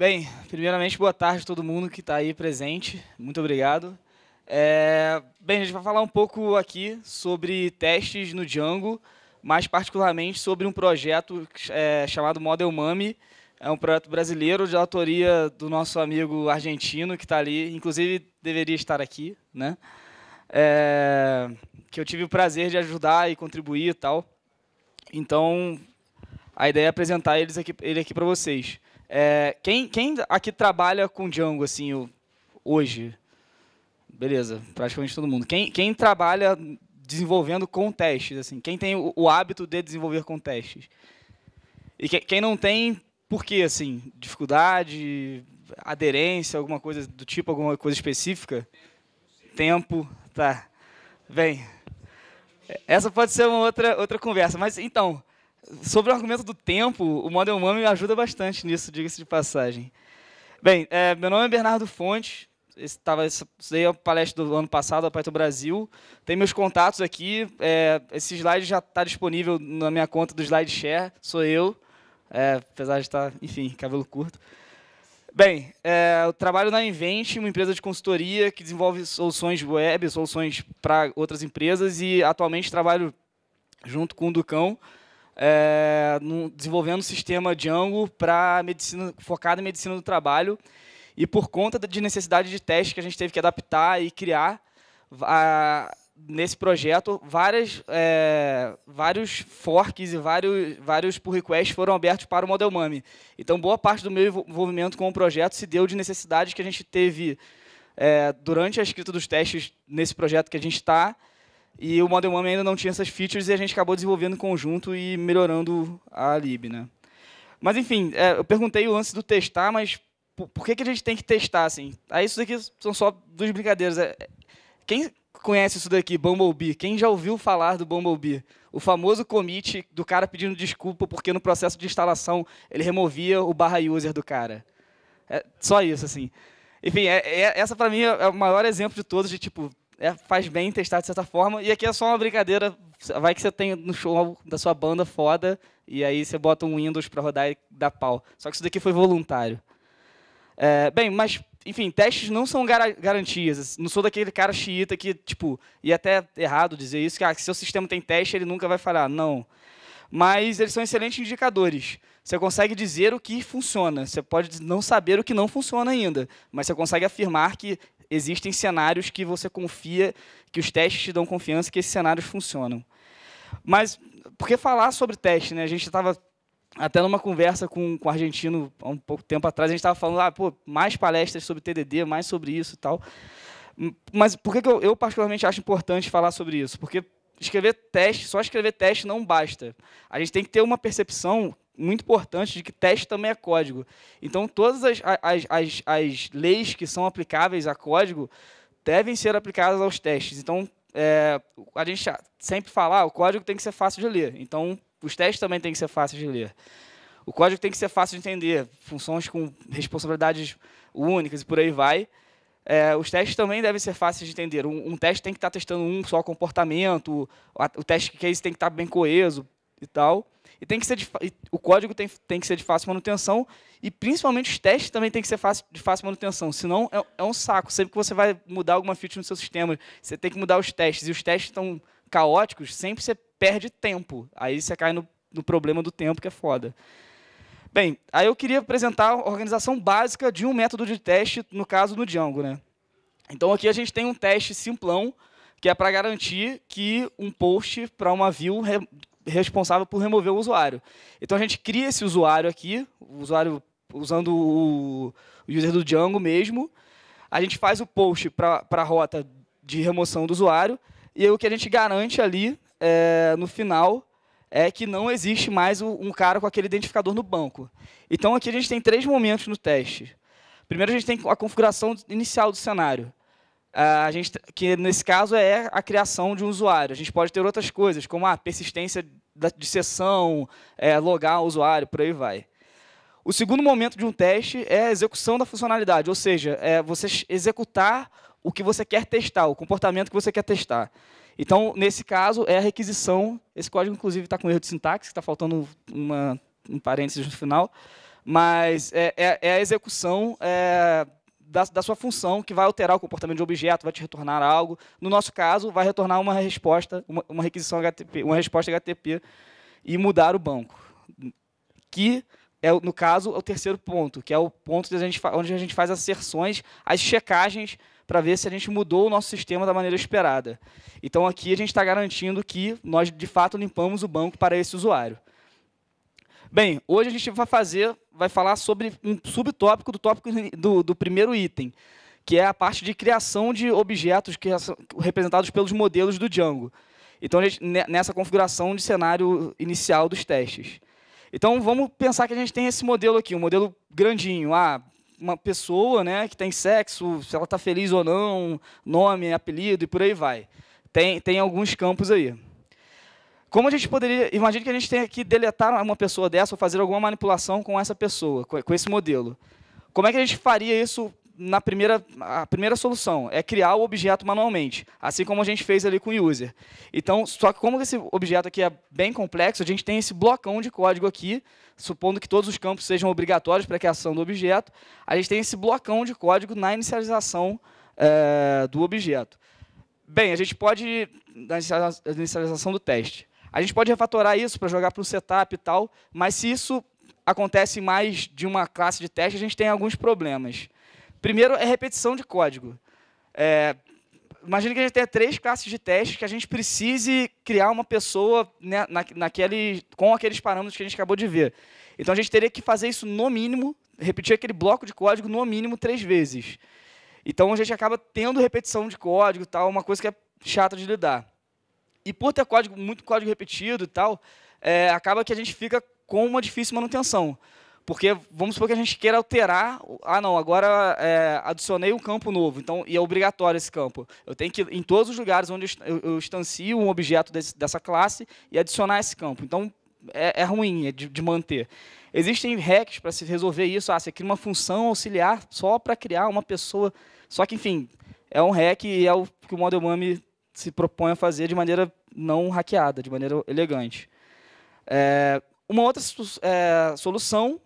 Bem, primeiramente, boa tarde a todo mundo que está aí presente. Muito obrigado. É... Bem, a gente vai falar um pouco aqui sobre testes no Django, mais particularmente sobre um projeto é, chamado Model Mami. É um projeto brasileiro de autoria do nosso amigo argentino que está ali, inclusive deveria estar aqui, né? É... Que eu tive o prazer de ajudar e contribuir e tal. Então, a ideia é apresentar eles aqui, ele aqui para vocês. É, quem, quem aqui trabalha com Django, assim, hoje? Beleza, praticamente todo mundo. Quem, quem trabalha desenvolvendo com testes, assim, quem tem o, o hábito de desenvolver com testes? E que, quem não tem, por quê, assim? Dificuldade, aderência, alguma coisa do tipo, alguma coisa específica? Tempo, tá. Vem. Essa pode ser uma outra, outra conversa, mas então... Sobre o argumento do tempo, o Model Mami ajuda bastante nisso, diga-se de passagem. Bem, é, meu nome é Bernardo Fontes, estava tava, é a palestra do ano passado, a Python Brasil. Tem meus contatos aqui, é, esse slide já está disponível na minha conta do SlideShare, sou eu, é, apesar de estar, tá, enfim, cabelo curto. Bem, é, eu trabalho na Invent, uma empresa de consultoria que desenvolve soluções web, soluções para outras empresas e atualmente trabalho junto com o Ducão, é, no, desenvolvendo um sistema Django para medicina focado em medicina do trabalho e por conta de necessidade de teste que a gente teve que adaptar e criar a, nesse projeto várias é, vários forks e vários vários pull requests foram abertos para o Model Mami. Então boa parte do meu envolvimento com o projeto se deu de necessidade que a gente teve é, durante a escrita dos testes nesse projeto que a gente está e o Model Mami ainda não tinha essas features e a gente acabou desenvolvendo em conjunto e melhorando a lib, né? Mas, enfim, é, eu perguntei o lance do testar, mas por, por, que, que a gente tem que testar, assim? Aí isso daqui são só duas brincadeiras. É, quem conhece isso daqui, Bumblebee? Quem já ouviu falar do Bumblebee? O famoso commit do cara pedindo desculpa porque no processo de instalação ele removia o barra user do cara. É, só isso, assim. Enfim, é, é, essa para mim é o maior exemplo de todos de tipo, é, faz bem testar de certa forma. E aqui é só uma brincadeira. Vai que você tem no show da sua banda foda, e aí você bota um Windows para rodar e dá pau. Só que isso daqui foi voluntário. É, bem, mas, enfim, testes não são gar garantias. Não sou daquele cara xiita que, tipo, e até errado dizer isso, que ah, seu sistema tem teste, ele nunca vai falhar. Não. Mas eles são excelentes indicadores. Você consegue dizer o que funciona. Você pode não saber o que não funciona ainda, mas você consegue afirmar que existem cenários que você confia, que os testes te dão confiança que esses cenários funcionam. Mas porque falar sobre teste, né? A gente estava até numa conversa com, com um argentino há um pouco tempo atrás, a gente estava falando, ah, pô, mais palestras sobre TDD, mais sobre isso e tal. Mas por que, que eu, eu particularmente acho importante falar sobre isso? Porque escrever teste, só escrever teste não basta. A gente tem que ter uma percepção muito importante de que teste também é código. Então, todas as, as, as, as leis que são aplicáveis a código devem ser aplicadas aos testes. Então, é, a gente sempre fala, ah, o código tem que ser fácil de ler. Então, os testes também têm que ser fáceis de ler. O código tem que ser fácil de entender, funções com responsabilidades únicas e por aí vai. É, os testes também devem ser fáceis de entender. Um, um teste tem que estar testando um só comportamento, o, o teste case tem que estar bem coeso e tal. E tem que ser de, o código tem, tem que ser de fácil manutenção e principalmente os testes também tem que ser fácil, de fácil manutenção. Senão é, é um saco. Sempre que você vai mudar alguma feature no seu sistema, você tem que mudar os testes. E os testes estão caóticos, sempre você perde tempo. Aí você cai no, no problema do tempo, que é foda. Bem, aí eu queria apresentar a organização básica de um método de teste, no caso do Django. Né? Então aqui a gente tem um teste simplão, que é para garantir que um post para uma view responsável por remover o usuário. Então a gente cria esse usuário aqui, o usuário usando o user do Django mesmo. A gente faz o post para a rota de remoção do usuário. E o que a gente garante ali é, no final é que não existe mais um cara com aquele identificador no banco. Então aqui a gente tem três momentos no teste. Primeiro a gente tem a configuração inicial do cenário. Ah, a gente, que nesse caso é a criação de um usuário. A gente pode ter outras coisas, como a ah, persistência de sessão, é, logar o usuário, por aí vai. O segundo momento de um teste é a execução da funcionalidade, ou seja, é você executar o que você quer testar, o comportamento que você quer testar. Então, nesse caso, é a requisição. Esse código, inclusive, está com erro de sintaxe, está faltando uma, um parênteses no final, mas é, é, é a execução. É, da, da, sua função que vai alterar o comportamento de objeto, vai te retornar algo. No nosso caso, vai retornar uma resposta, uma, uma requisição HTTP, uma resposta HTTP e mudar o banco. Que é, no caso, é o terceiro ponto, que é o ponto a gente, onde a gente faz asserções, as checagens para ver se a gente mudou o nosso sistema da maneira esperada. Então aqui a gente está garantindo que nós de fato limpamos o banco para esse usuário. Bem, hoje a gente vai fazer vai falar sobre um subtópico do tópico do, do primeiro item, que é a parte de criação de objetos que são representados pelos modelos do Django. Então, gente, nessa configuração de cenário inicial dos testes. Então, vamos pensar que a gente tem esse modelo aqui, um modelo grandinho. Ah, uma pessoa né, que tem sexo, se ela está feliz ou não, nome, apelido e por aí vai. Tem, tem alguns campos aí. Como a gente poderia. Imagina que a gente tenha que deletar uma pessoa dessa ou fazer alguma manipulação com essa pessoa, com esse modelo. Como é que a gente faria isso na primeira, a primeira solução é criar o objeto manualmente, assim como a gente fez ali com o user. Então, só que como esse objeto aqui é bem complexo, a gente tem esse blocão de código aqui, supondo que todos os campos sejam obrigatórios para a criação do objeto, a gente tem esse blocão de código na inicialização é, do objeto. Bem, a gente pode, na inicialização do teste. A gente pode refatorar isso para jogar para um setup e tal, mas se isso acontece em mais de uma classe de teste, a gente tem alguns problemas. Primeiro é repetição de código. É, imagina que a gente tenha três classes de teste que a gente precise criar uma pessoa né, na, naquele, com aqueles parâmetros que a gente acabou de ver. Então a gente teria que fazer isso no mínimo, repetir aquele bloco de código no mínimo três vezes. Então a gente acaba tendo repetição de código, tal, uma coisa que é chata de lidar. E por ter código, muito código repetido e tal, é, acaba que a gente fica com uma difícil manutenção. Porque vamos supor que a gente queira alterar. Ah, não, agora é, adicionei um campo novo, então e é obrigatório esse campo. Eu tenho que, em todos os lugares onde eu, instancio um objeto desse, dessa classe, e adicionar esse campo. Então é, é ruim é de, de, manter. Existem hacks para se resolver isso. Ah, você cria uma função auxiliar só para criar uma pessoa. Só que, enfim, é um hack e é o que o Model Mami se propõe a fazer de maneira não hackeada, de maneira elegante. É, uma outra é, solução,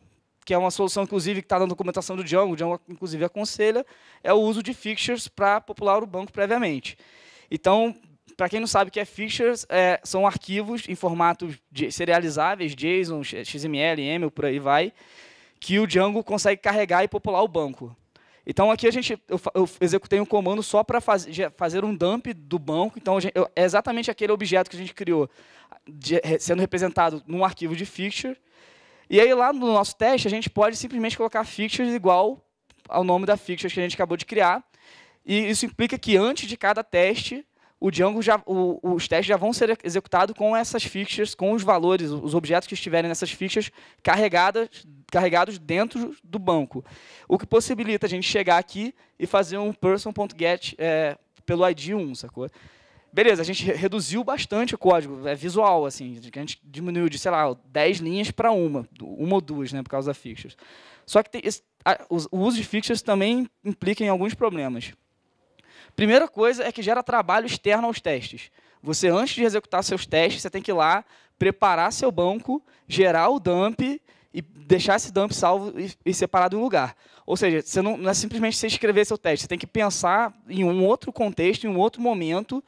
que é uma solução, inclusive, que está na documentação do Django, o Django, inclusive, aconselha, é o uso de fixtures para popular o banco previamente. Então, para quem não sabe o que é fixtures, é, são arquivos em formatos de, serializáveis, JSON, XML, YAML, por aí vai, que o Django consegue carregar e popular o banco. Então aqui a gente, eu, eu executei um comando só para faz, fazer um dump do banco. Então gente, eu, é exatamente aquele objeto que a gente criou, de, sendo representado num arquivo de fixture. E aí lá no nosso teste a gente pode simplesmente colocar fixtures igual ao nome da fixture que a gente acabou de criar. E isso implica que antes de cada teste o Django já, o, os testes já vão ser executados com essas fixtures, com os valores, os objetos que estiverem nessas fixtures carregadas, carregados dentro do banco. O que possibilita a gente chegar aqui e fazer um person.get é, pelo ID 1, sacou? Beleza, a gente reduziu bastante o código, é visual, assim, a gente diminuiu de, sei lá, 10 linhas para uma, uma ou duas, né, por causa da fixtures. Só que tem, o uso de fixtures também implica em alguns problemas. Primeira coisa é que gera trabalho externo aos testes. Você, antes de executar seus testes, você tem que ir lá, preparar seu banco, gerar o dump e deixar esse dump salvo e, separado em um lugar. Ou seja, você não, não é simplesmente você escrever seu teste, você tem que pensar em um outro contexto, em um outro momento,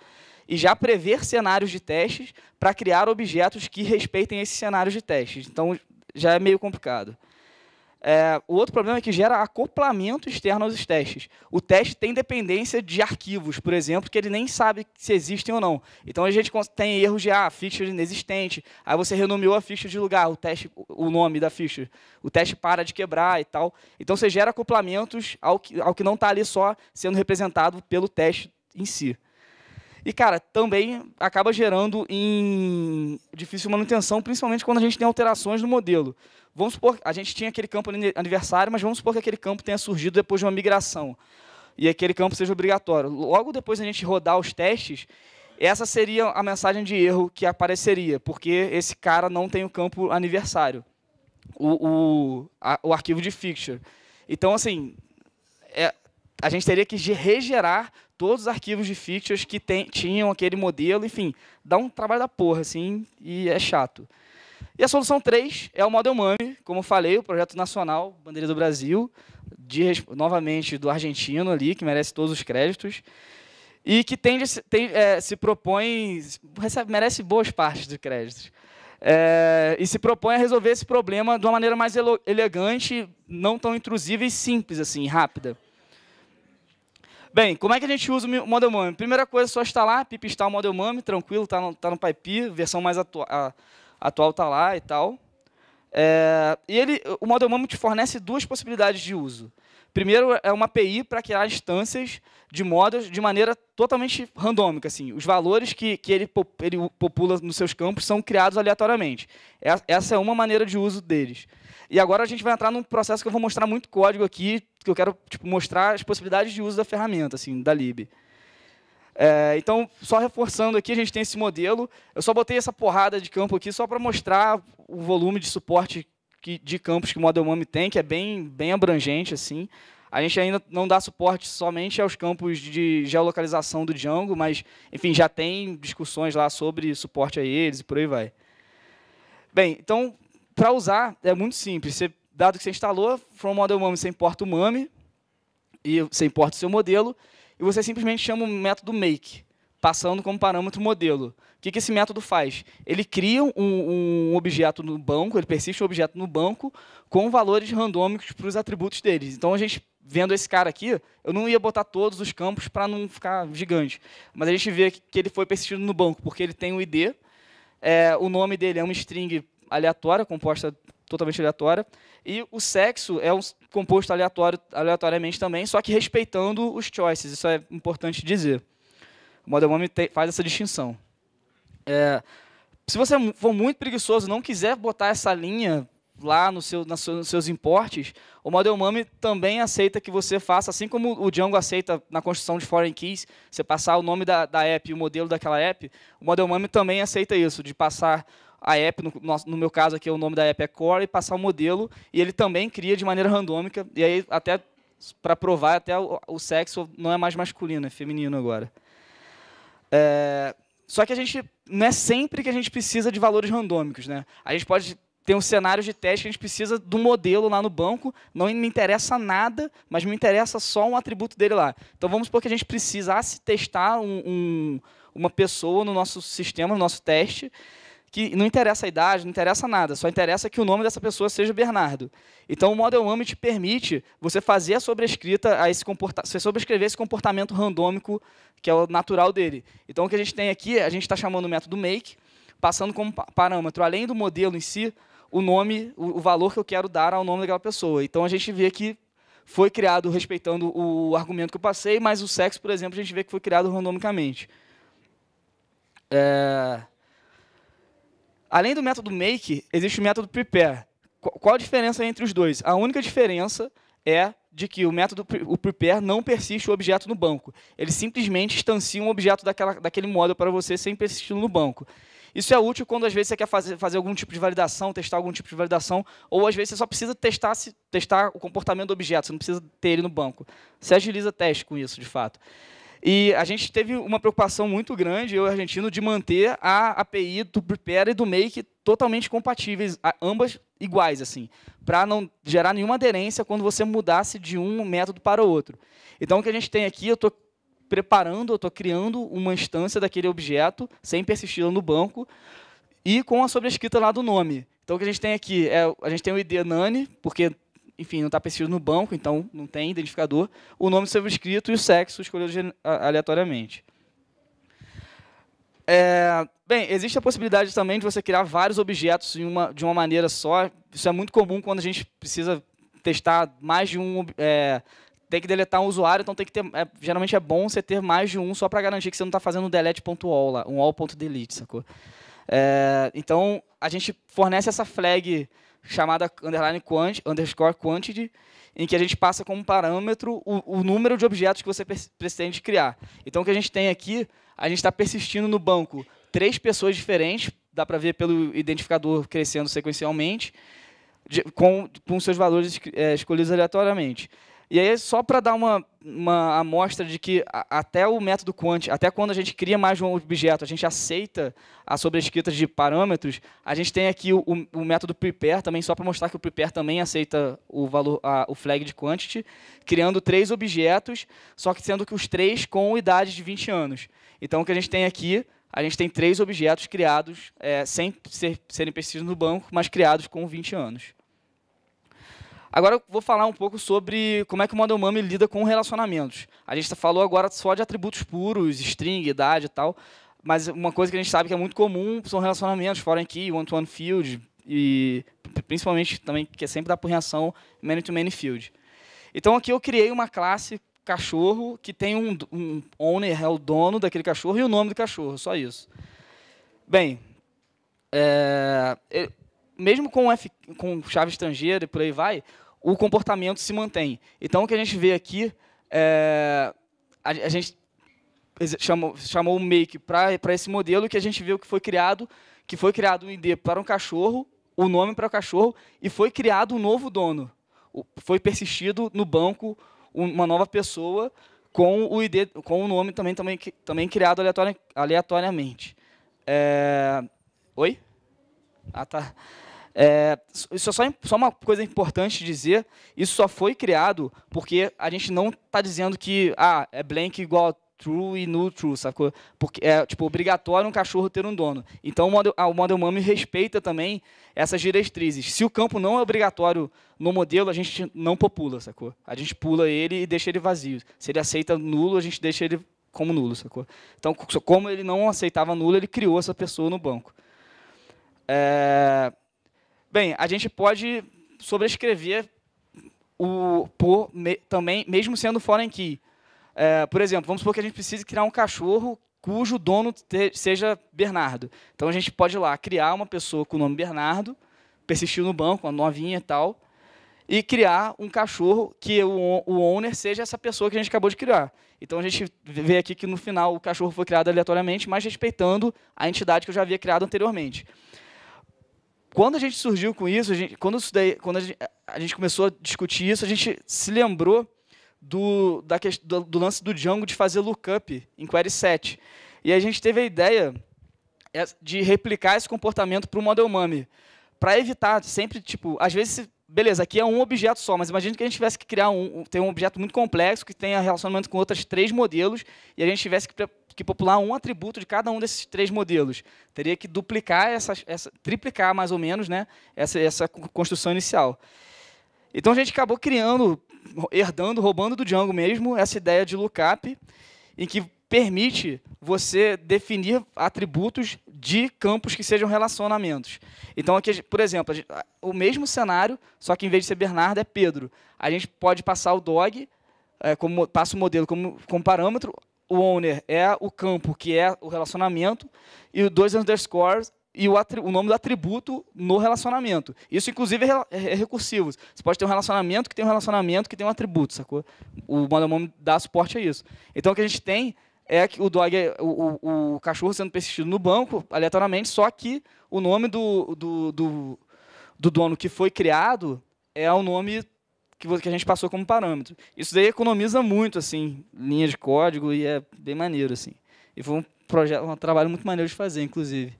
e já prever cenários de testes para criar objetos que respeitem esses cenários de testes. Então, já é meio complicado. É, o outro problema é que gera acoplamento externo aos testes. O teste tem dependência de arquivos, por exemplo, que ele nem sabe se existem ou não. Então a gente tem erros de ah, ficha inexistente, aí você renomeou a ficha de lugar, o teste, o nome da ficha. O teste para de quebrar e tal. Então você gera acoplamentos ao que, ao que não está ali só sendo representado pelo teste em si. E, cara, também acaba gerando em difícil manutenção, principalmente quando a gente tem alterações no modelo. Vamos supor, a gente tinha aquele campo aniversário, mas vamos supor que aquele campo tenha surgido depois de uma migração e aquele campo seja obrigatório. Logo depois a gente rodar os testes, essa seria a mensagem de erro que apareceria, porque esse cara não tem o campo aniversário, o, o, a, o arquivo de fixture. Então, assim, é, a gente teria que regerar todos os arquivos de fixtures que tem, tinham aquele modelo, enfim, dá um trabalho da porra, assim, e é chato. E a solução 3 é o Model Mami, como eu falei, o projeto nacional Bandeira do Brasil, de, novamente do argentino ali, que merece todos os créditos, e que tem, é, se propõe, recebe, merece boas partes de créditos. É, e se propõe a resolver esse problema de uma maneira mais ele elegante, não tão intrusiva e simples, assim, rápida. Bem, como é que a gente usa o Model Mami? Primeira coisa é só instalar, pip o Model Mami, tranquilo, está no, tá no Pipi, versão mais atual atual está lá e tal. É, e ele, o Model Mamo te fornece duas possibilidades de uso. Primeiro é uma API para criar instâncias de models de maneira totalmente randômica. Assim. Os valores que, que ele, ele popula nos seus campos são criados aleatoriamente. É, essa é uma maneira de uso deles. E agora a gente vai entrar num processo que eu vou mostrar muito código aqui, que eu quero tipo, mostrar as possibilidades de uso da ferramenta, assim, da lib. É, então, só reforçando aqui, a gente tem esse modelo. Eu só botei essa porrada de campo aqui só para mostrar o volume de suporte que, de campos que o Model Mami tem, que é bem, bem abrangente. assim. A gente ainda não dá suporte somente aos campos de geolocalização do Django, mas, enfim, já tem discussões lá sobre suporte a eles e por aí vai. Bem, então, para usar, é muito simples. Você, dado que você instalou, from model Mame você importa o Mame e você importa o seu modelo, e você simplesmente chama o método make, passando como parâmetro modelo. O que, que esse método faz? Ele cria um, um objeto no banco, ele persiste um objeto no banco com valores randômicos para os atributos deles. Então a gente vendo esse cara aqui, eu não ia botar todos os campos para não ficar gigante. Mas a gente vê que ele foi persistido no banco, porque ele tem o um ID, é, o nome dele é uma string aleatória, composta totalmente aleatória, e o sexo é um composto aleatório, aleatoriamente também, só que respeitando os choices, isso é importante dizer. O Model Mami faz essa distinção. É, se você é for muito preguiçoso não quiser botar essa linha lá no seu, na nos seus importes, o Model Mami também aceita que você faça, assim como o Django aceita na construção de foreign keys, você passar o nome da, da app e o modelo daquela app, o Model Mami também aceita isso, de passar a app, no, no meu caso aqui o nome da app é Core, e passar o um modelo, e ele também cria de maneira randômica, e aí até para provar até o, o, sexo não é mais masculino, é feminino agora. É, só que a gente não é sempre que a gente precisa de valores randômicos, né? A gente pode ter um cenário de teste que a gente precisa do modelo lá no banco, não me interessa nada, mas me interessa só um atributo dele lá. Então vamos supor que a gente precisasse testar um, um, uma pessoa no nosso sistema, no nosso teste, que não interessa a idade, não interessa nada, só interessa que o nome dessa pessoa seja Bernardo. Então o Model One te permite você fazer a sobrescrita, a esse comporta você sobrescrever esse comportamento randômico que é o natural dele. Então o que a gente tem aqui, a gente está chamando o método make, passando como parâmetro, além do modelo em si, o nome, o, o valor que eu quero dar ao nome daquela pessoa. Então a gente vê que foi criado respeitando o argumento que eu passei, mas o sexo, por exemplo, a gente vê que foi criado randomicamente. É... Além do método make, existe o método prepare. Qual a diferença entre os dois? A única diferença é de que o método o prepare não persiste o objeto no banco. Ele simplesmente instancia um objeto daquela, daquele modo para você sem persistir no banco. Isso é útil quando às vezes você quer fazer, fazer algum tipo de validação, testar algum tipo de validação, ou às vezes você só precisa testar, testar o comportamento do objeto, você não precisa ter ele no banco. Você agiliza teste com isso, de fato. E a gente teve uma preocupação muito grande, eu e o argentino, de manter a API do Prepare e do Make totalmente compatíveis, ambas iguais, assim, para não gerar nenhuma aderência quando você mudasse de um método para o outro. Então, o que a gente tem aqui, eu estou preparando, eu estou criando uma instância daquele objeto, sem persistir no banco, e com a sobrescrita lá do nome. Então, o que a gente tem aqui, é, a gente tem o ID nani, porque enfim, não está pesquisado no banco, então não tem identificador, o nome do escrito e o sexo escolhido aleatoriamente. É, bem, existe a possibilidade também de você criar vários objetos uma, de uma maneira só. Isso é muito comum quando a gente precisa testar mais de um. É, tem que deletar um usuário, então tem que ter. É, geralmente é bom você ter mais de um só para garantir que você não está fazendo um delete.all um all.delete, sacou? É, então a gente fornece essa flag chamada underline quant, underscore quantity, em que a gente passa como parâmetro o, o número de objetos que você pretende criar. Então, o que a gente tem aqui, a gente está persistindo no banco três pessoas diferentes, dá para ver pelo identificador crescendo sequencialmente, de, com, com seus valores é, escolhidos aleatoriamente. E aí, só para dar uma, uma amostra de que a, até o método quant, até quando a gente cria mais um objeto, a gente aceita a sobrescrita de parâmetros, a gente tem aqui o, o, o método prepare também, só para mostrar que o prepare também aceita o, valor, a, o flag de quantity, criando três objetos, só que sendo que os três com idades de 20 anos. Então, o que a gente tem aqui, a gente tem três objetos criados, é, sem ser, serem precisos no banco, mas criados com 20 anos. Agora eu vou falar um pouco sobre como é que o Model Mummy lida com relacionamentos. A gente tá, falou agora só de atributos puros, string, idade e tal, mas uma coisa que a gente sabe que é muito comum são relacionamentos, fora aqui, one-to-one field, e principalmente também, que é sempre da por reação, many-to-many field. Então aqui eu criei uma classe cachorro que tem um, um owner, é o dono daquele cachorro, e o nome do cachorro, só isso. Bem, é, mesmo com, F, com chave estrangeira e por aí vai, o comportamento se mantém. Então, o que a gente vê aqui, é, a, a, gente chamou, chamou o make para esse modelo que a gente o que foi criado, que foi criado um ID para um cachorro, o um nome para o cachorro, e foi criado um novo dono. Foi persistido no banco uma nova pessoa com o ID, com o nome também, também, também criado aleatoriamente. É... Oi? Ah, tá. É, isso é só, só, uma coisa importante dizer, isso só foi criado porque a gente não está dizendo que ah, é blank igual true e null true, sacou? Porque é tipo obrigatório um cachorro ter um dono. Então o model, ah, o model respeita também essas diretrizes. Se o campo não é obrigatório no modelo, a gente não popula, sacou? A gente pula ele e deixa ele vazio. Se ele aceita nulo, a gente deixa ele como nulo, sacou? Então, como ele não aceitava nulo, ele criou essa pessoa no banco. É... Bem, a gente pode sobrescrever o por me, também, mesmo sendo foreign key. É, por exemplo, vamos supor que a gente precise criar um cachorro cujo dono te, seja Bernardo. Então a gente pode ir lá criar uma pessoa com o nome Bernardo, persistir no banco, uma novinha e tal, e criar um cachorro que o, o owner seja essa pessoa que a gente acabou de criar. Então a gente vê aqui que no final o cachorro foi criado aleatoriamente, mas respeitando a entidade que eu já havia criado anteriormente quando a gente surgiu com isso, a gente, quando, isso daí, quando a gente, a gente, começou a discutir isso, a gente se lembrou do, da, do, do lance do Django de fazer lookup em query set. E a gente teve a ideia é, de replicar esse comportamento para o model mummy, para evitar sempre, tipo, às vezes beleza, aqui é um objeto só, mas imagine que a gente tivesse que criar um, tem um objeto muito complexo que tenha relacionamento com outros três modelos e a gente tivesse que, que popular um atributo de cada um desses três modelos. Teria que duplicar essa, essa triplicar mais ou menos, né, essa, essa construção inicial. Então a gente acabou criando, herdando, roubando do Django mesmo essa ideia de lookup, em que permite você definir atributos de campos que sejam relacionamentos. Então, aqui, por exemplo, o mesmo cenário, só que em vez de ser Bernardo, é Pedro. A gente pode passar o dog, é, como, passa o modelo como, como parâmetro, o owner é o campo, que é o relacionamento, e o dois underscores e o, o, nome do atributo no relacionamento. Isso, inclusive, é, é, é, recursivo. Você pode ter um relacionamento que tem um relacionamento que tem um atributo, sacou? O modelmome dá suporte a isso. Então, o que a gente tem é o dog, é, o, o, o, cachorro sendo persistido no banco aleatoriamente, só que o nome do, do, do, do dono que foi criado é o nome que, que a gente passou como parâmetro. Isso daí economiza muito, assim, linha de código e é bem maneiro, assim. E foi um projeto, um trabalho muito maneiro de fazer, inclusive.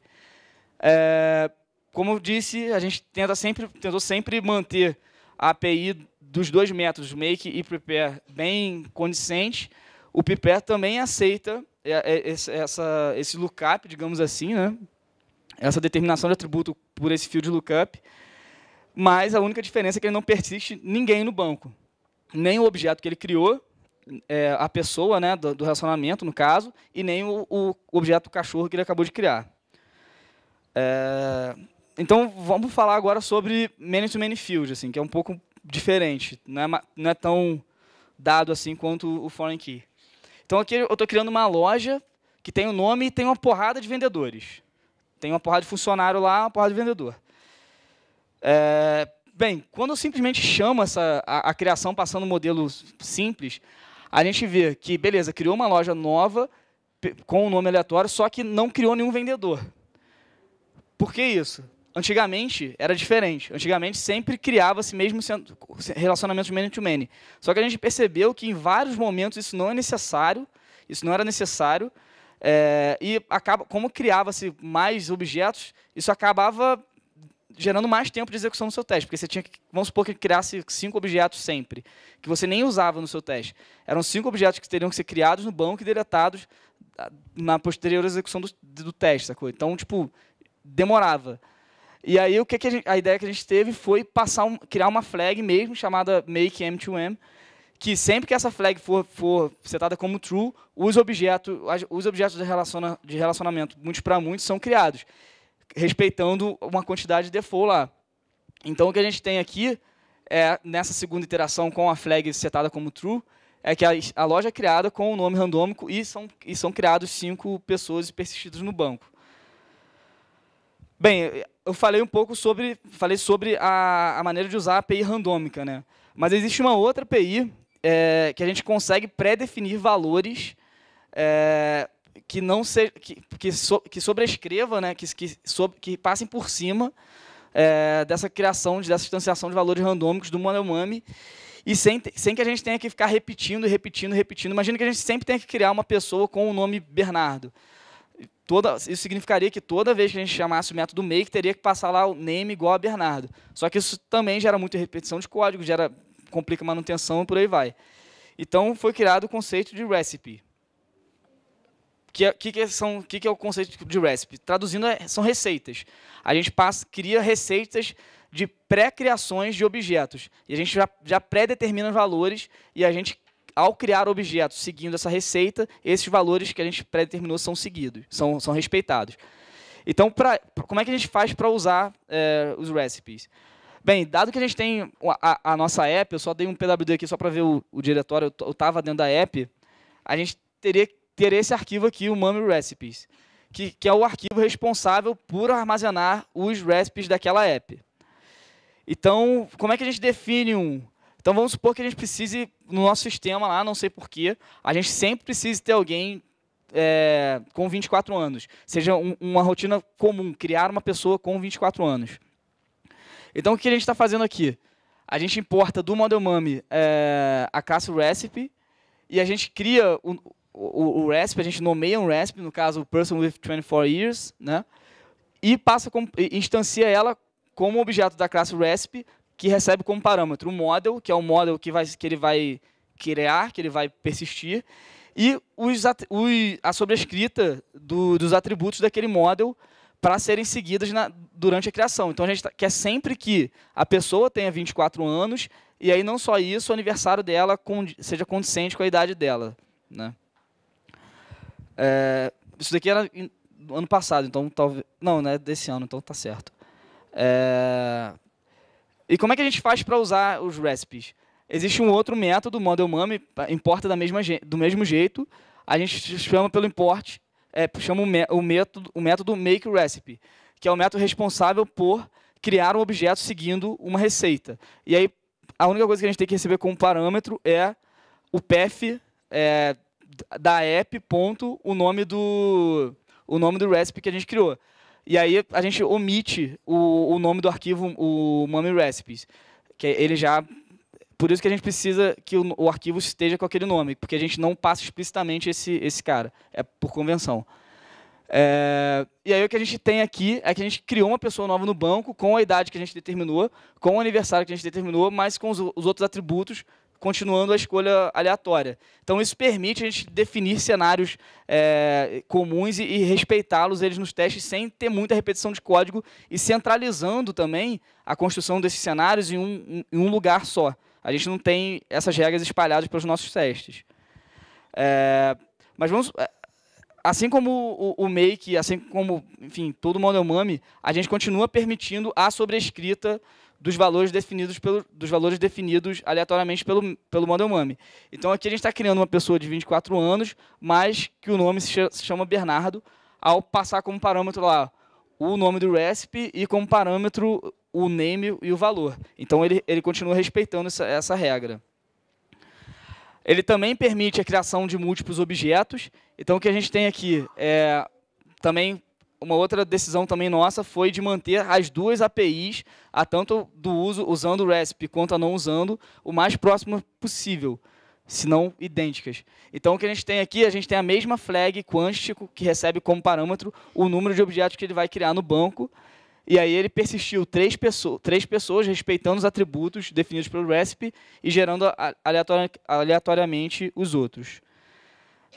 É, como eu disse, a gente tenta sempre, tentou sempre manter a API dos dois métodos, make e prepare, bem condicente, o Pipé também aceita é, é, essa, esse lookup, digamos assim, né? essa determinação de atributo por esse field lookup, mas a única diferença é que ele não persiste ninguém no banco. Nem o objeto que ele criou, é, a pessoa né, do, do, relacionamento, no caso, e nem o, o objeto cachorro que ele acabou de criar. É, então, vamos falar agora sobre many-to-many -many field, assim, que é um pouco diferente, não é, não é tão dado assim quanto o foreign key. Então aqui eu estou criando uma loja que tem o um nome e tem uma porrada de vendedores. Tem uma porrada de funcionário lá, uma porrada de vendedor. É, bem, quando eu simplesmente chamo essa, a, a criação passando um modelo simples, a gente vê que, beleza, criou uma loja nova com o um nome aleatório, só que não criou nenhum vendedor. Por que isso? Antigamente era diferente. Antigamente sempre criava-se mesmo relacionamentos man to many Só que a gente percebeu que em vários momentos isso não é necessário, isso não era necessário. É, e acaba, como criava-se mais objetos, isso acabava gerando mais tempo de execução no seu teste, porque você tinha que, vamos supor que criasse cinco objetos sempre, que você nem usava no seu teste. Eram cinco objetos que teriam que ser criados no banco e deletados ah, na posterior execução do, do teste, sacou? Então, tipo, demorava. E aí o que, que a, gente, a, ideia que a gente teve foi passar um, criar uma flag mesmo chamada make m2m, que sempre que essa flag for, for setada como true, os objetos, os objetos de, relaciona, de relacionamento muitos para muitos são criados, respeitando uma quantidade de default lá. Então o que a gente tem aqui é nessa segunda iteração com a flag setada como true, é que a, a loja é criada com o um nome randômico e são, e são criados cinco pessoas persistidas no banco. Bem, eu falei um pouco sobre, falei sobre a, a maneira de usar a API randômica, né? Mas existe uma outra API é, que a gente consegue pré-definir valores é, que não se, que, que, so, que sobrescreva, né? Que, que, so, que passem por cima é, dessa criação, dessa distanciação de valores randômicos do Monomami e sem, sem que a gente tenha que ficar repetindo, repetindo, repetindo. Imagina que a gente sempre tenha que criar uma pessoa com o nome Bernardo. Toda, isso significaria que toda vez que a gente chamasse o método make, teria que passar lá o name igual a Bernardo. Só que isso também gera muita repetição de código, gera, complica a manutenção e por aí vai. Então, foi criado o conceito de recipe. Que, é, que, que, que, que é o conceito de recipe? Traduzindo, é, são receitas. A gente passa, cria receitas de pré-criações de objetos. E a gente já, já pré-determina valores e a gente ao criar objetos seguindo essa receita, esses valores que a gente pré-determinou são seguidos, são, são respeitados. Então, pra, como é que a gente faz para usar é, os recipes? Bem, dado que a gente tem a, a, nossa app, eu só dei um PWD aqui só para ver o, o, diretório, eu estava dentro da app, a gente teria ter esse arquivo aqui, o Mummy Recipes, que, que é o arquivo responsável por armazenar os recipes daquela app. Então, como é que a gente define um? Então vamos supor que a gente precise, no nosso sistema lá, não sei porquê, a gente sempre precisa ter alguém é, com 24 anos. Seja um, uma rotina comum, criar uma pessoa com 24 anos. Então o que a gente está fazendo aqui? A gente importa do Model Mummy é, a classe Recipe e a gente cria o, o, o Recipe, a gente nomeia um Recipe, no caso, o Person with 24 Years, né? e passa com, instancia ela como objeto da classe Recipe que recebe como parâmetro o model, que é o model que, vai, que ele vai criar, que ele vai persistir, e os, os, a sobrescrita do, dos atributos daquele model para serem seguidas na, durante a criação. Então a gente tá, quer sempre que a pessoa tenha 24 anos, e aí não só isso, o aniversário dela seja condicente com a idade dela. Né? É, isso daqui era ano passado, então talvez. Não, né? Desse ano, então tá certo. É, e como é que a gente faz para usar os recipes? Existe um outro método, o Model importa da mesma, do mesmo jeito. A gente chama pelo import, é, chama o, o, método, o método Make Recipe, que é o método responsável por criar um objeto seguindo uma receita. E aí, a única coisa que a gente tem que receber como parâmetro é o path é, da app ponto o nome do o nome do recipe que a gente criou. E aí a gente omite o, o nome do arquivo, o Mummy Recipes, que ele já por isso que a gente precisa que o, o, arquivo esteja com aquele nome, porque a gente não passa explicitamente esse, esse cara. É por convenção. É, e aí o que a gente tem aqui é que a gente criou uma pessoa nova no banco com a idade que a gente determinou, com o aniversário que a gente determinou, mas com os, os outros atributos continuando a escolha aleatória. Então isso permite a gente definir cenários é, comuns e, e respeitá-los eles nos testes sem ter muita repetição de código e centralizando também a construção desses cenários em um, em um lugar só. A gente não tem essas regras espalhadas pelos nossos testes. É, mas vamos é, assim como o, o, Make, assim como, enfim, todo o é Monomami, a gente continua permitindo a sobrescrita dos valores definidos pelo, dos valores definidos aleatoriamente pelo, pelo Monomami. É então aqui a gente está criando uma pessoa de 24 anos, mas que o nome se chama Bernardo, ao passar como parâmetro lá o nome do recipe e como parâmetro o name e o valor. Então ele, ele continua respeitando essa, essa regra. Ele também permite a criação de múltiplos objetos. Então, o que a gente tem aqui é também uma outra decisão também nossa foi de manter as duas APIs, a tanto do uso usando o RESP quanto a não usando, o mais próximo possível, se não idênticas. Então, o que a gente tem aqui, a gente tem a mesma flag quântico que recebe como parâmetro o número de objetos que ele vai criar no banco e aí ele persistiu três, pessoas, três pessoas respeitando os atributos definidos pelo recipe e gerando aleatori aleatoriamente os outros.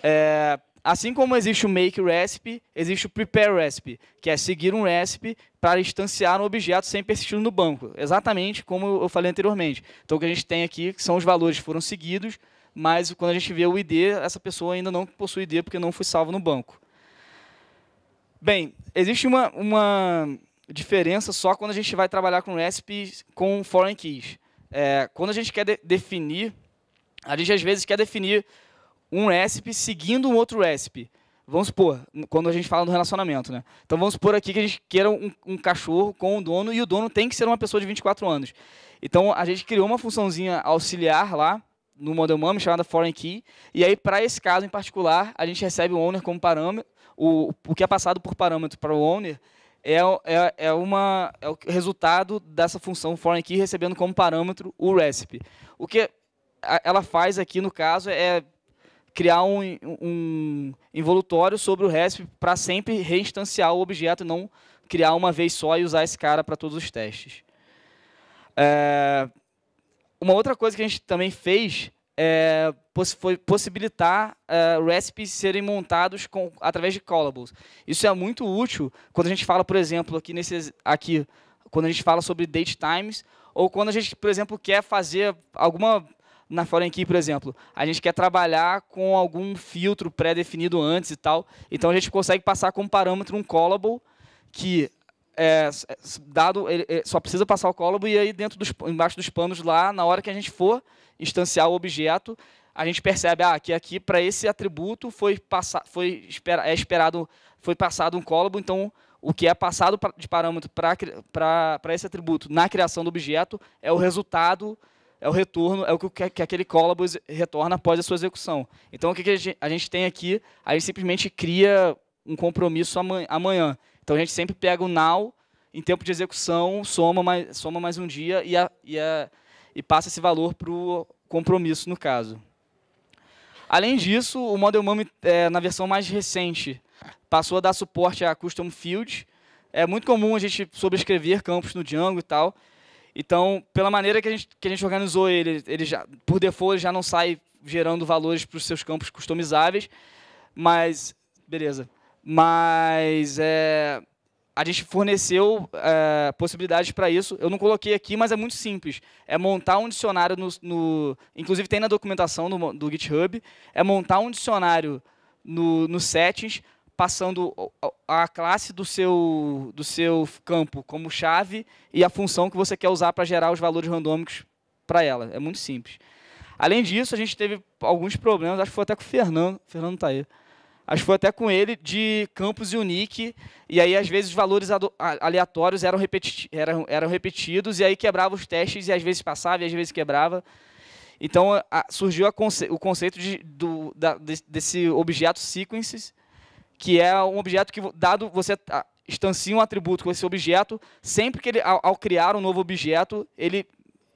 É, assim como existe o make recipe, existe o prepare recipe, que é seguir um recipe para instanciar um objeto sem persistir no banco. Exatamente como eu falei anteriormente. Então o que a gente tem aqui são os valores que foram seguidos, mas quando a gente vê o ID, essa pessoa ainda não possui ID porque não foi salvo no banco. Bem, existe uma, uma diferença só quando a gente vai trabalhar com recipes com foreign keys. É, quando a gente quer de definir, a gente às vezes quer definir um recipe seguindo um outro recipe. Vamos supor, quando a gente fala do relacionamento, né? Então vamos supor aqui que a gente queira um, um cachorro com um dono e o dono tem que ser uma pessoa de 24 anos. Então a gente criou uma funçãozinha auxiliar lá no Model Mami chamada Foreign Key. E aí, para esse caso em particular, a gente recebe o owner como parâmetro, o, o que é passado por parâmetro para o owner é, é, é, uma, é o resultado dessa função foreign key recebendo como parâmetro o recipe. O que ela faz aqui, no caso, é criar um, um involutório sobre o recipe para sempre reinstanciar o objeto e não criar uma vez só e usar esse cara para todos os testes. É, uma outra coisa que a gente também fez é, poss possibilitar é, recipes serem montados com, através de callables. Isso é muito útil quando a gente fala, por exemplo, aqui, nesse, aqui quando a gente fala sobre date times, ou quando a gente, por exemplo, quer fazer alguma na Foreign Key, por exemplo, a gente quer trabalhar com algum filtro pré-definido antes e tal, então a gente consegue passar como parâmetro um callable que é, é dado, ele, só precisa passar o colobo e aí dentro dos, embaixo dos panos lá, na hora que a gente for instanciar o objeto, a gente percebe ah, que aqui para esse atributo foi passa, foi espera, é esperado, foi passado um colobo, então o que é passado de parâmetro para esse atributo na criação do objeto é o resultado, é o retorno, é o que, que aquele colobo retorna após a sua execução. Então o que, que a, gente, a gente tem aqui? A gente simplesmente cria um compromisso amanhã. Então a gente sempre pega o now em tempo de execução, soma mais, soma mais um dia e, a, e, a, e passa esse valor para o compromisso, no caso. Além disso, o Model Mummy, é, na versão mais recente, passou a dar suporte a Custom Field. É muito comum a gente sobrescrever campos no Django e tal. Então, pela maneira que a gente, que a gente organizou ele, ele já, por default ele já não sai gerando valores para os seus campos customizáveis. Mas, beleza. Mas é, a gente forneceu é, possibilidades para isso. Eu não coloquei aqui, mas é muito simples. É montar um dicionário no. no inclusive tem na documentação do GitHub. É montar um dicionário no, no settings, passando a classe do seu, do seu campo como chave e a função que você quer usar para gerar os valores randômicos para ela. É muito simples. Além disso, a gente teve alguns problemas, acho que foi até com o Fernando. O Fernando está aí acho que foi até com ele, de Campos e Unique, e aí às vezes valores aleatórios eram, repeti eram, eram repetidos, e aí quebrava os testes, e às vezes passava, e às vezes quebrava. Então a, surgiu conce o conceito de, do, da, desse objeto sequences, que é um objeto que, dado você a, instancia um atributo com esse objeto, sempre que ele, ao, ao criar um novo objeto, ele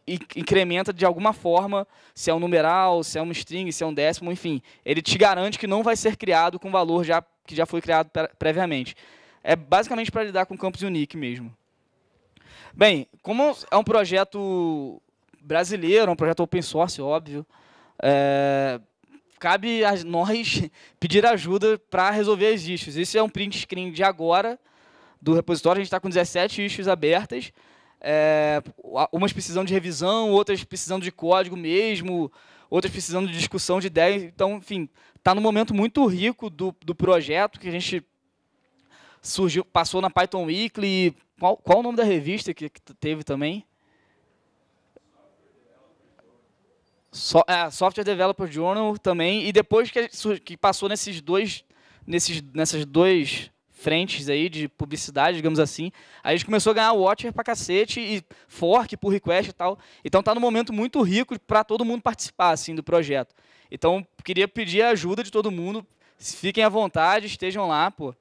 incrementa de alguma forma, se é um numeral, se é um string, se é um décimo, enfim. Ele te garante que não vai ser criado com valor já que já foi criado previamente. É basicamente para lidar com campos unique mesmo. Bem, como é um projeto brasileiro, é um projeto open source, óbvio, é, cabe a nós pedir ajuda para resolver as issues. Esse é um print screen de agora do repositório, a gente está com 17 issues abertas é, umas precisando de revisão, outras precisando de código mesmo, outras precisando de discussão de ideias. Então, enfim, está num momento muito rico do, do projeto que a gente surgiu, passou na Python Weekly. Qual, qual o nome da revista que, que teve também? So, é, Software Developer Journal também. E depois que, que passou nesses dois, nesses, nessas dois frentes aí de publicidade, digamos assim. a gente começou a ganhar Watcher pra cacete e fork por request e tal. Então tá num momento muito rico para todo mundo participar assim do projeto. Então queria pedir a ajuda de todo mundo. Fiquem à vontade, estejam lá, pô.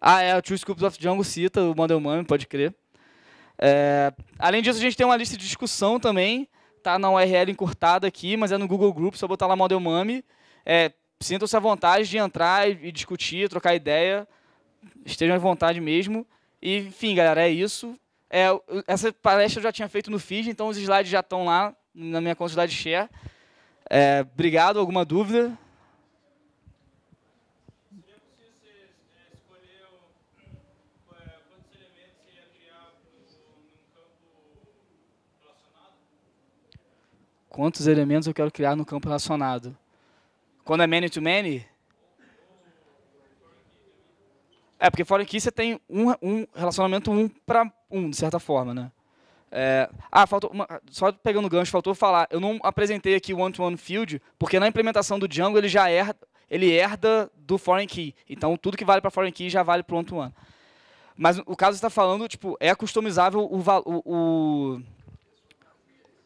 Ah, é, o Two Scoops of Django cita o Model Mami, pode crer. É, além disso, a gente tem uma lista de discussão também, tá na URL encurtada aqui, mas é no Google Group, só botar lá Model Mami. É, Sintam-se à vontade de entrar e, discutir, trocar ideia. Estejam à vontade mesmo. E, enfim, galera, é isso. É, essa palestra eu já tinha feito no Fiji, então os slides já estão lá na minha conta de share. É, obrigado. Alguma dúvida? quantos elementos eu quero criar no campo relacionado. Quando é many to many? É, porque fora key você tem um, um relacionamento um para um, de certa forma, né? É, ah, faltou uma, só pegando o gancho, faltou falar. Eu não apresentei aqui o one-to-one field, porque na implementação do Django ele já herda, ele herda do foreign key. Então tudo que vale para foreign key já vale para o one-to-one. Mas o caso está falando, tipo, é customizável o, o, o,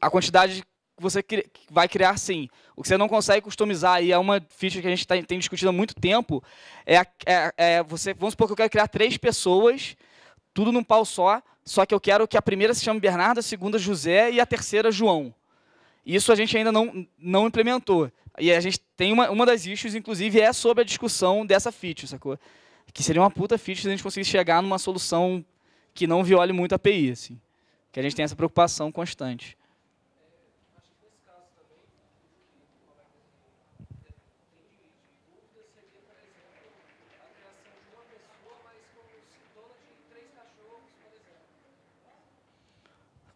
a quantidade você vai criar sim. O que você não consegue customizar, e é uma ficha que a gente tá, tem discutido há muito tempo, é, é, é, você, vamos supor que eu quero criar três pessoas, tudo num pau só, só que eu quero que a primeira se chame Bernardo, a segunda José e a terceira João. Isso a gente ainda não, não implementou. E a gente tem uma, uma das issues, inclusive, é sobre a discussão dessa feature, sacou? Que seria uma puta feature se a gente conseguisse chegar numa solução que não viole muito a API, assim. Que a gente tem essa preocupação constante.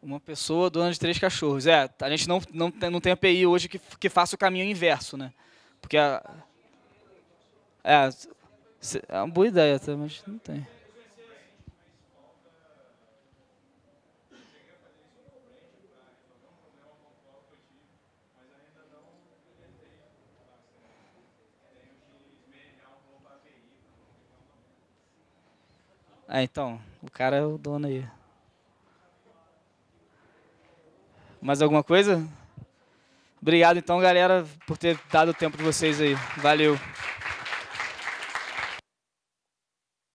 Uma pessoa dona de três cachorros. É, a gente não, não, tem, não tem API hoje que, que faça o caminho inverso, né? Porque a. É, é uma boa ideia, tá, mas não tem. Ah, então, o cara é o dono aí. Mais alguma coisa? Obrigado então, galera, por ter dado o tempo de vocês aí. Valeu.